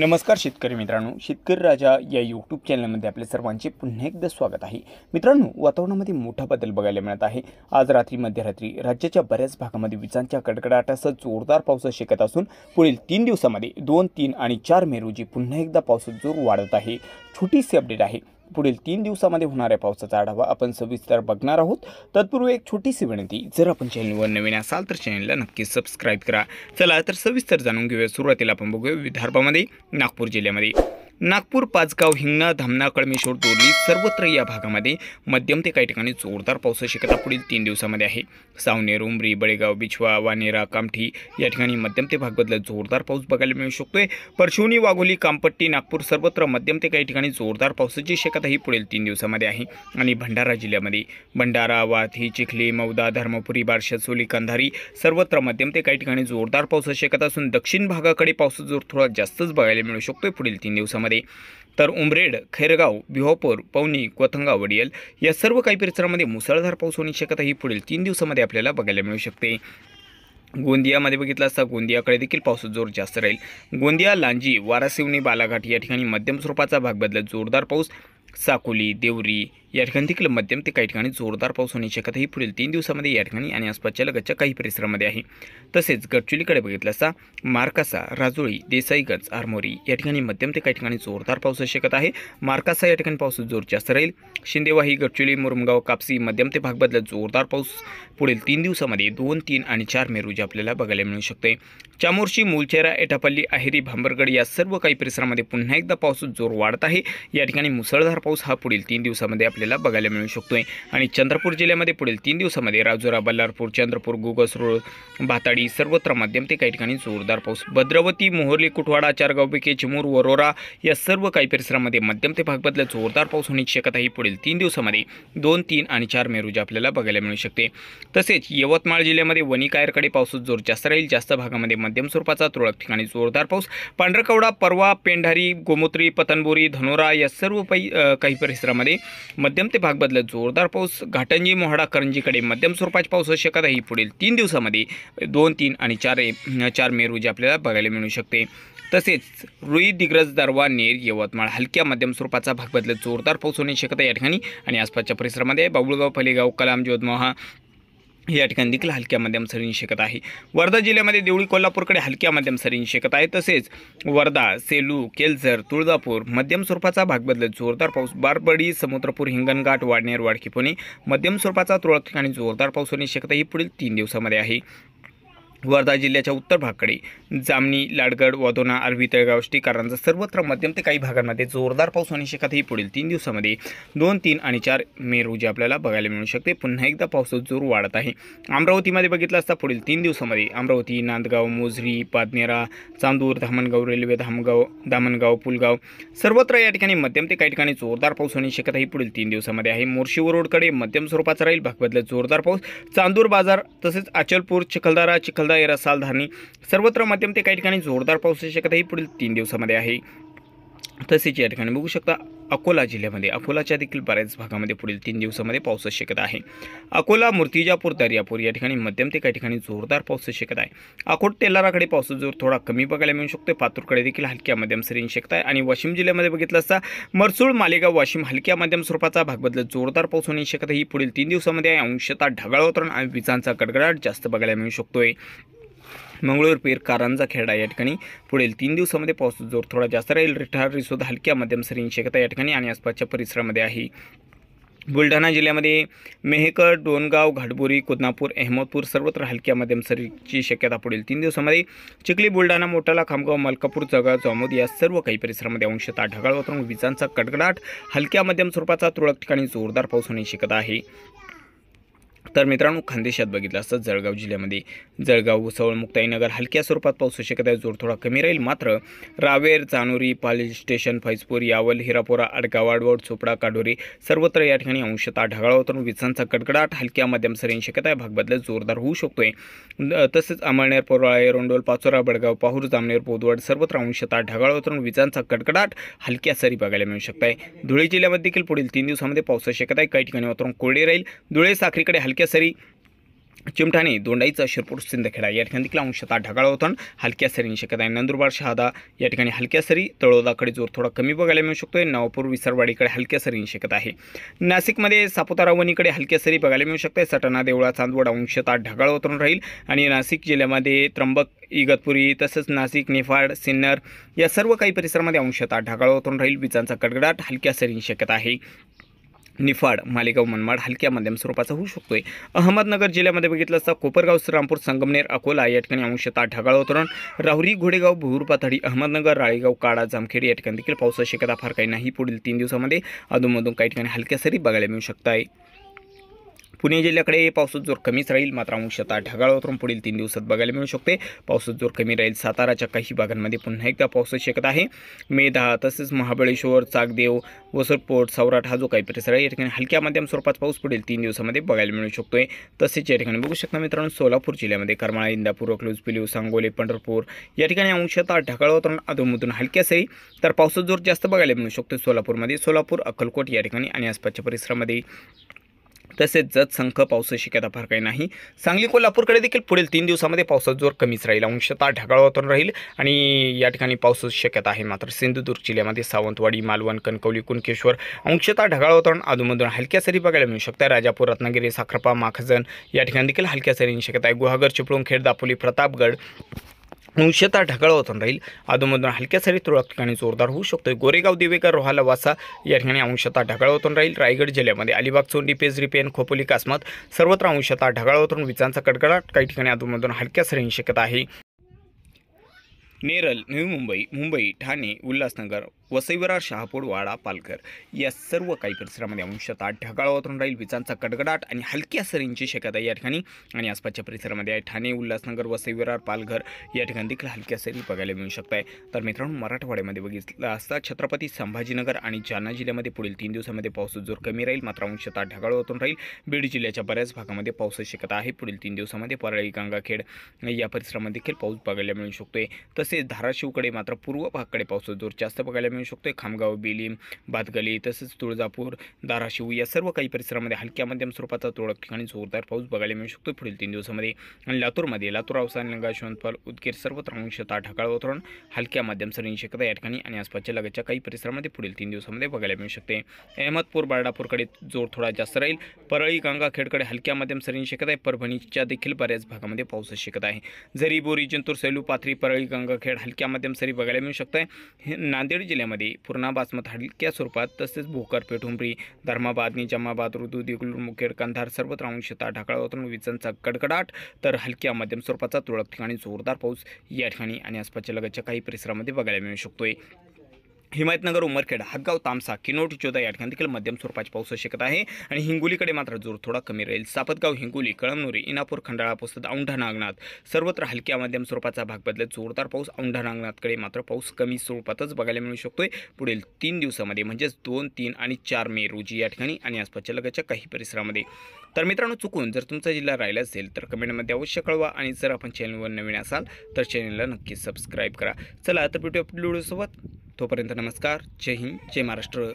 नमस्कार शेतकरी मित्रांनो शेतकरी राजा या यूट्यूब चॅनलमध्ये आपल्या सर्वांचे पुन्हा एकदा स्वागत आहे मित्रांनो वातावरणामध्ये मोठा बदल बघायला मिळत आहे आज रात्री मध्यरात्री राज्याच्या बऱ्याच भागामध्ये विजांच्या कडकडाटासह जोरदार पाऊस शेकत असून पुढील तीन दिवसामध्ये दोन तीन आणि चार मे रोजी पुन्हा एकदा पावसात जोर वाढत आहे छोटीशी अपडेट आहे पुढील तीन दिवसामध्ये होणाऱ्या पावसाचा आढावा आपण सविस्तर बघणार आहोत तत्पूर्वी एक छोटीशी विनंती जर आपण चॅनलवर नवीन असाल तर चॅनलला नक्की सबस्क्राईब करा चला तर सविस्तर जाणून घेऊया सुरुवातीला आपण बघूया विदर्भामध्ये नागपूर जिल्ह्यामध्ये नागपूर पाचगाव हिंगणा धामणा कळमेश्वर दोरली सर्वत्र या भागामध्ये मध्यम ते काही ठिकाणी जोरदार पावसाची शक्यता पुढील तीन दिवसामध्ये आहे सावने उमरी बळेगाव बिछवा वानेरा कामठी या ठिकाणी मध्यम ते भागातला जोरदार पाऊस बघायला मिळू शकतोय परशिवनी वाघोली कामपट्टी नागपूर सर्वत्र मध्यम ते काही ठिकाणी जोरदार पावसाची शक्यता ही पुढील तीन दिवसामध्ये आहे आणि भंडारा जिल्ह्यामध्ये भंडारा वाथी चिखली मौदा धर्मपुरी बारशासोली कंधारी सर्वत्र मध्यम ते काही ठिकाणी जोरदार पावसाची शक्यता असून दक्षिण भागाकडे पावसाचा जोर थोडा जास्तच बघायला मिळू शकतोय पुढील तीन दिवसामध्ये परिसरामध्ये तर उमरेड खैरगाव बिहापूर पवनी कोथंगाव वडियल या सर्व काही परिसरामध्ये मुसळधार पाऊस होण्याची शक्यता ही पुढील तीन दिवसामध्ये आपल्याला बघायला मिळू शकते गोंदियामध्ये बघितलं असता गोंदियाकडे देखील पाऊस जोर जास्त राहील गोंदिया लांजी वारासिवणी बालाघाट या ठिकाणी मध्यम स्वरूपाचा भाग बदलत जोरदार पाऊस साकोली देवरी या ठिकाणी देखील मध्यम ते काही ठिकाणी जोरदार पाऊस होण्याची शक्यता ही पुढील तीन दिवसामध्ये या ठिकाणी आणि आसपासच्या लगतच्या काही परिसरामध्ये आहे तसेच गडचुलीकडे बघितलं असता मार्कासा राजोळी देसाईगंज आरमोरी या ठिकाणी मध्यम ते काही ठिकाणी जोरदार पाऊस शकत आहे मार्कासा या ठिकाणी पाऊस जोर जास्त राहील शिंदेवाही गडचुली मुरमगाव कापसी मध्यम ते भाग बदलत जोरदार पाऊस पुढील तीन दिवसामध्ये दोन तीन आणि चार मे रोजी आपल्याला बघायला मिळू शकते चामोर्शी मूलचेरा एटापल्ली आहेरी भांबरगड या सर्व काही परिसरामध्ये पुन्हा एकदा पाऊस जोर वाढत आहे या ठिकाणी मुसळधार पाऊस हा पुढील तीन दिवसामध्ये आपल्याला बघायला मिळू शकतोय आणि चंद्रपूर जिल्ह्यामध्ये पुढील तीन दिवसामध्ये राजुरा बल्लारपूर चंद्रपूर गुगस भाताडी सर्वत्र मध्यम ते काही ठिकाणी जोरदार पाऊस भद्रवती मोहर्ली कुठवाडा चारगाव बिके चिमूर वरोरा या सर्व काही परिसरामध्ये मध्यम ते भागबदला जोरदार पाऊस होण्याची शक्यता ही पुढील तीन दिवसामध्ये दोन तीन आणि चार मे रोजी आपल्याला बघायला मिळू शकते तसेच यवतमाळ जिल्ह्यामध्ये वनिकायरकडे पाऊस जोर जास्त राहील जास्त भागामध्ये मध्यम स्वरूपाचा तुरळक ठिकाणी जोरदार पाऊस पांढरकवडा परवा पेंढारी गोमोत्री पतनबोरी धनोरा या सर्व पै काही परिसरामध्ये मध्यम ते भाग बदलत जोरदार पाऊस घाटंजी मोहाडा करंजीकडे मध्यम स्वरूपाची पाऊस शकत आहे पुढील तीन दिवसामध्ये दोन तीन आणि चार चार मे रोजी आपल्याला बघायला मिळू शकते तसेच रुई दिग्रज दरवा नेर यवतमाळ हलक्या मध्यम स्वरूपाचा भाग बदलत जोरदार पाऊस होण्याची शक्यता या ठिकाणी आणि आसपासच्या परिसरामध्ये बाबुळगाव फलेगाव कलाम जोधमोहा या ठिकाणी देखील हलक्या मध्यम सरींनी शकत आहे वर्धा जिल्ह्यामध्ये देवळी कोल्हापूरकडे हलक्या मध्यम सरींनी शकत आहे तसेच वर्धा सेलू केलझर तुळजापूर मध्यम स्वरूपाचा भाग बदलत जोरदार पाऊस बारबडी समुद्रपूर हिंगणघाट वाडनेर वाडखिपोनी मध्यम स्वरूपाचा तुरळक ठिकाणी जोरदार पाऊस होण्याची शक्यता ही पुढील तीन दिवसामध्ये आहे वर्धा जिल्ह्याच्या उत्तर भागाकडे जामनी लाडगड वादोना आरवी तळगाव श्रीकारांचा सर्वत्र मध्यम ते काही भागांमध्ये जोरदार पाऊस शक्यता ही पुढील तीन दिवसामध्ये दोन तीन आणि चार मे रोजी आपल्याला बघायला मिळू शकते पुन्हा एकदा पावसाचा जोर वाढत आहे अमरावतीमध्ये बघितलं असता पुढील तीन दिवसामध्ये अमरावती नांदगाव मोझरी पादनेरा चांदूर धामणगाव रेल्वे धामगाव दामणगाव पुलगाव सर्वत्र या ठिकाणी मध्यम ते काही ठिकाणी जोरदार पाऊस होण्याची शक्यताही पुढील तीन दिवसामध्ये आहे मोर्शीवर रोडकडे मध्यम स्वरूपाचा राहील भागवतला जोरदार पाऊस चांदूर बाजार तसेच अचलपूर चिखलदारा चिखलदार रसाल असाल धारणी सर्वत्र मध्यम ते काही ठिकाणी जोरदार पाऊस शक्यता ही पुढील तीन दिवसामध्ये आहे तसेच या ठिकाणी बघू शकता अकोला जिल्ह्यामध्ये अकोलाच्या देखील बऱ्याच भागामध्ये पुढील तीन दिवसामध्ये पावसाची शक्यता आहे अकोला मूर्तिजापूर दर्यापूर या ठिकाणी मध्यम ते काही ठिकाणी जोरदार पावसाची शक्यता आहे अकोट तेलाराकडे पावसाचा जोर थोडा कमी बघायला मिळू शकतो पातूरकडे देखील हलक्या मध्यम सरींची शक्यता आहे आणि वाशिम जिल्ह्यामध्ये बघितलं असता मरसूळ मालेगाव वाशिम हलक्या मध्यम स्वरूपाचा भाग बदलत जोरदार पाऊस होण्याची शक्यता ही पुढील तीन दिवसामध्ये अंशतः ढगाळ आणि विजांचा गडगडाट जास्त बघायला मिळू शकतोय पीर कारंजा खेडा या ठिकाणी पुढील तीन दिवसामध्ये पाऊस जोर थोडा जास्त राहील रिठार सुद्धा हलक्या मध्यम सरींची शक्यता या ठिकाणी आणि आसपासच्या परिसरामध्ये आहे बुलढाणा जिल्ह्यामध्ये मेहकर डोनगाव घाटबोरी कोदनापूर अहमदपूर सर्वत्र हलक्या मध्यम सरीची शक्यता पुढील तीन दिवसामध्ये चिखली बुलढाणा मोटाला खामगाव मलकापूर जगा जामोद या सर्व काही परिसरामध्ये अंशतः ढगाळ वातावरण विजांचा कडकडाट हलक्या मध्यम स्वरूपाचा तुरळक ठिकाणी जोरदार पाऊस होण्याची शक्यता आहे तर मित्रांनो खानदेशात बघितलं असतं जळगाव जिल्ह्यामध्ये जळगाव उसवळ मुक्ताईनगर हलक्या स्वरूपात पाऊस शक्यता आहे जोर थोडा कमी राहील मात्र रावेर चानोरी पाली स्टेशन फैजपूर यावल हिरापोरा अडगावाडवड चोपडा काढोरी सर्वत्र या ठिकाणी अंशतः ढगाळ होतो विजांचा कडकडाट हलक्या मध्यम सरीन शक्यता आहे बदलत जोरदार होऊ शकतोय तसेच अमळनेर पोराळे रोंडोल पाचोरा बडगाव पाहूर जामनेर पोदवड सर्वत्र अंशतः ढगाळ होतो विजांचा कडकडाट हलक्या सरी बघायला मिळू शकत आहे धुळे जिल्ह्यामध्ये देखील पुढील तीन दिवसामध्ये पाऊस शक्यता आहे काही ठिकाणी वातावरण कोरडे राहील धुळे साखरीकडे हलक्या सरी चिमठाणे दोंडाईचा शिरपूर सिंदखेडा या ठिकाणी देखील अंशतः ढगाळ होतं हलक्या सरींनी शक्यता आहे नंदुरबार शहादा या ठिकाणी हलक्या सरी तळोदाकडे जोर थोडा कमी बघायला मिळू शकतो आहे नवापूर विसरवाडीकडे हलक्या सरींची शक्यता आहे नाशिकमध्ये सापुतारा वणीकडे हलक्या सरी बघायला मिळू शकते सटाणा देवळा चांदवड अंशतः ढगाळ होतून राहील आणि नाशिक जिल्ह्यामध्ये त्र्यंबक इगतपुरी तसंच नाशिक निफाड सिन्नर या सर्व काही परिसरामध्ये अंशतः ढगाळ होतून राहील विजांचा कडगडाट हलक्या सरी शक्यता आहे निफाड मालेगाव मनमाड हलक्या मध्यम स्वरूपाचा होऊ शकतोय अहमदनगर जिल्ह्यामध्ये बघितलं असता कोपरगाव श्रीरामपूर संगमनेर अकोला या ठिकाणी अंशतः ढगाळ वातावरण राहुरी घोडेगाव भूर पाथडी अहमदनगर राळेगाव काळा जामखेड या ठिकाणी देखील पावसाची शक्यता फार काही नाही पुढील तीन दिवसामध्ये अधूनमधून काही ठिकाणी हलक्या सरी बघायला मिळू शकत आहे पुणे जिल्ह्याकडे पावसात जोर कमीच राहील मात्र अंशता ढगाळ वातावरण पुढील तीन दिवसात बघायला मिळू शकते पावसात जोर कमी राहील साताराच्या काही भागांमध्ये पुन्हा एकदा पाऊस शक्यता आहे मेधा तसेच महाबळेश्वर चाकदेव वसरपोट सौराट हा जो काही परिसर आहे या ठिकाणी हलक्या मध्यम स्वरूपात पाऊस पुढील तीन दिवसामध्ये बघायला मिळू शकतोय तसेच या ठिकाणी बघू शकता मित्रांनो सोलापूर जिल्ह्यामध्ये करमाळा इंदापूर अकलूज पिलू सांगोले पंढरपूर या ठिकाणी अंशता ढगाळ वातावरण अधूनमधून हलक्या सरी तर पावसाचा जोर जास्त बघायला मिळू शकतो सोलापूरमध्ये सोलापूर अक्कलकोट या ठिकाणी आणि आसपासच्या परिसरामध्ये तसेच जतसंख पावसाची शक्यता फार काही नाही सांगली कोल्हापूरकडे देखील पुढील तीन दिवसामध्ये पावसाचा जोर कमीच राहील अंशतः ढगाळ वातावरण राहील आणि या ठिकाणी पावसाची शक्यता आहे मात्र सिंधुदुर्ग जिल्ह्यामध्ये सावंतवाडी मालवण कणकवली कुणकेश्वर अंशतः ढगाळ वातावरण अधूनमधून हलक्या सरी बघायला मिळू शकतात राजापूर रत्नागिरी साखरपा माखजन या ठिकाणी देखील हलक्या सरी शक्यता आहे गुहागर चिपळूण खेड दापोली प्रतापगड अंशतः ढगाळ राहील अधूनमधून हलक्या सरी तुरळक ठिकाणी जोरदार होऊ शकतो गोरेगाव दिवेकर रोहाला वासा या ठिकाणी अंशतः ढगाळ होतून राहील रायगड जिल्ह्यामध्ये अलिबाग चोंडी पेजरी पेन खोपोली कासमत सर्वत्र अंशतः ढगाळ होतून विजांचा कडकडाट काही ठिकाणी अधूनमधून हलक्या सरी शक्यता आहे नेरल न्यू मुंबई मुंबई ठाणे उल्हासनगर विरार शहापूर वाडा पालघर या सर्व काही परिसरामध्ये अंशतः ढगाळ वातावरण राहील विजांचा कडकडाट आणि हलक्या सरींची शक्यता या ठिकाणी आणि आसपासच्या परिसरामध्ये आहे ठाणे उल्हासनगर विरार पालघर या ठिकाणी देखील हलक्या सरी बघायला मिळू शकत आहे तर मित्रांनो मराठवाड्यामध्ये बघितलं असता छत्रपती संभाजीनगर आणि जालना जिल्ह्यामध्ये पुढील तीन दिवसामध्ये पाऊस जोर कमी राहील मात्र अंशतः ढगाळ वातावरण राहील बीड जिल्ह्याच्या बऱ्याच भागामध्ये पावसाची शक्यता आहे पुढील तीन दिवसामध्ये परळी गंगाखेड या परिसरामध्ये देखील पाऊस बघायला मिळू शकतोय तसेच धाराशिवकडे मात्र पूर्व भागकडे पाऊस जोर जास्त बघायला मिळू शकतो खामगाव बिलीम भातगली तसंच तुळजापूर धाराशिव या सर्व काही परिसरामध्ये हलक्या मध्यम स्वरूपाचा तुरळक ठिकाणी जोरदार पाऊस बघायला मिळू शकतो पुढील तीन दिवसामध्ये आणि लातूरमध्ये लातूर अवसान लिंगा यशवंतपाल उदगीर सर्वत्र अंशता ढाकाळ वातावरण हलक्या माध्यम सरींची शक्यता या ठिकाणी आणि आसपासच्या लगतच्या काही परिसरामध्ये पुढील तीन दिवसामध्ये बघायला मिळू शकते अहमदपूर बारडापूरकडे जोर थोडा जास्त राहील परळी गंगाखेडकडे हलक्या माध्यम सरींची शक्यता आहे परभणीच्या देखील बऱ्याच भागामध्ये पाऊस शक्यता आहे जरी बोरी जंतूर सैलू पाथरी परळी गंगाखेड हलक्या मध्यम सरी बघायला मिळू शकत आहे नांदेड जिल्ह्यात मध्ये पूर्णा बासमत हलक्या स्वरूपात तसेच भोकर पेठुंबरी धर्माबाद निजामाबाद रुदू देगलूर मुखेड कंधार सर्वत्र अंशता ढाकळा वातावरण विजांचा कडकडाट तर हलक्या मध्यम स्वरूपाचा तुरळक ठिकाणी जोरदार पाऊस या ठिकाणी आणि आसपासच्या लगतच्या काही परिसरामध्ये बघायला मिळू शकतोय हिमायतनगर उमरखेड हदगाव तामसा किनोट चोदा या ठिकाणी देखील मध्यम स्वरूपाची पाऊस शक्यता आहे आणि हिंगोलीकडे मात्र जोर थोडा कमी राहील सापतगाव हिंगोली कळमनुरी इनापूर खंडाळा पोसत औंढा नागनाथ सर्वत्र हलक्या मध्यम स्वरूपाचा भाग बदलत जोरदार पाऊस औंढा नागनाथकडे मात्र पाऊस कमी स्वरूपातच बघायला मिळू शकतोय पुढील तीन दिवसामध्ये म्हणजेच दोन तीन आणि चार मे रोजी या ठिकाणी आणि आसपासच्या लगतच्या काही परिसरामध्ये तर मित्रांनो चुकून जर तुमचा जिल्हा राहिला असेल तर कमेंटमध्ये अवश्य कळवा आणि जर आपण चॅनलवर नवीन असाल तर चॅनलला नक्की सबस्क्राईब करा चला तर भेटू आपल्या व्हिडिओसोबत तोपर्यंत नमस्कार जय हिंद जय महाराष्ट्र